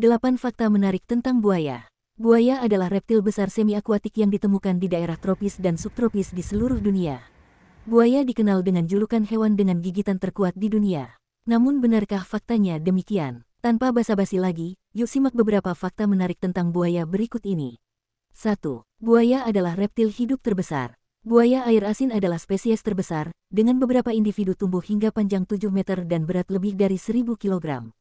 8 fakta menarik tentang buaya. Buaya adalah reptil besar semi-akuatik yang ditemukan di daerah tropis dan subtropis di seluruh dunia. Buaya dikenal dengan julukan hewan dengan gigitan terkuat di dunia. Namun benarkah faktanya demikian? Tanpa basa-basi lagi, yuk simak beberapa fakta menarik tentang buaya berikut ini. 1. Buaya adalah reptil hidup terbesar. Buaya air asin adalah spesies terbesar, dengan beberapa individu tumbuh hingga panjang 7 meter dan berat lebih dari 1000 kilogram.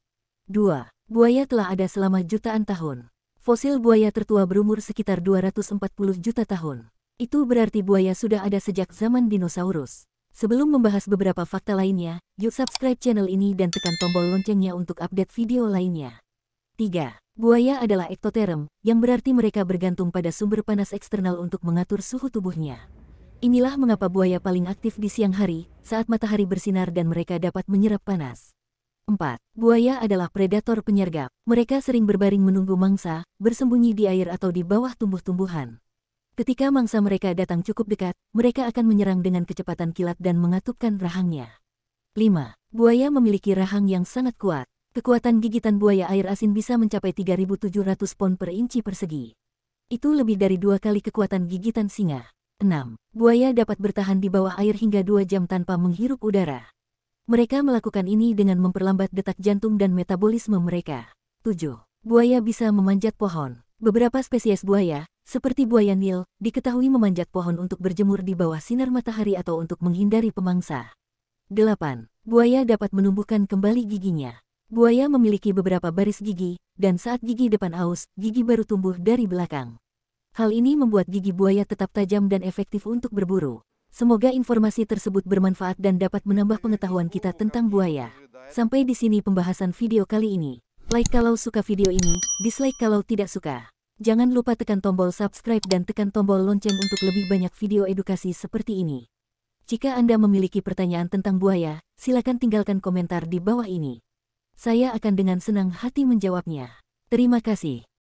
2. Buaya telah ada selama jutaan tahun. Fosil buaya tertua berumur sekitar 240 juta tahun. Itu berarti buaya sudah ada sejak zaman dinosaurus. Sebelum membahas beberapa fakta lainnya, yuk subscribe channel ini dan tekan tombol loncengnya untuk update video lainnya. 3. Buaya adalah ektoterm, yang berarti mereka bergantung pada sumber panas eksternal untuk mengatur suhu tubuhnya. Inilah mengapa buaya paling aktif di siang hari, saat matahari bersinar dan mereka dapat menyerap panas. 4. Buaya adalah predator penyergap. Mereka sering berbaring menunggu mangsa, bersembunyi di air atau di bawah tumbuh-tumbuhan. Ketika mangsa mereka datang cukup dekat, mereka akan menyerang dengan kecepatan kilat dan mengatupkan rahangnya. 5. Buaya memiliki rahang yang sangat kuat. Kekuatan gigitan buaya air asin bisa mencapai 3.700 pon per inci persegi. Itu lebih dari dua kali kekuatan gigitan singa. 6. Buaya dapat bertahan di bawah air hingga dua jam tanpa menghirup udara. Mereka melakukan ini dengan memperlambat detak jantung dan metabolisme mereka. 7. Buaya bisa memanjat pohon. Beberapa spesies buaya, seperti buaya nil, diketahui memanjat pohon untuk berjemur di bawah sinar matahari atau untuk menghindari pemangsa. 8. Buaya dapat menumbuhkan kembali giginya. Buaya memiliki beberapa baris gigi, dan saat gigi depan aus, gigi baru tumbuh dari belakang. Hal ini membuat gigi buaya tetap tajam dan efektif untuk berburu. Semoga informasi tersebut bermanfaat dan dapat menambah pengetahuan kita tentang buaya. Sampai di sini pembahasan video kali ini. Like kalau suka video ini, dislike kalau tidak suka. Jangan lupa tekan tombol subscribe dan tekan tombol lonceng untuk lebih banyak video edukasi seperti ini. Jika Anda memiliki pertanyaan tentang buaya, silakan tinggalkan komentar di bawah ini. Saya akan dengan senang hati menjawabnya. Terima kasih.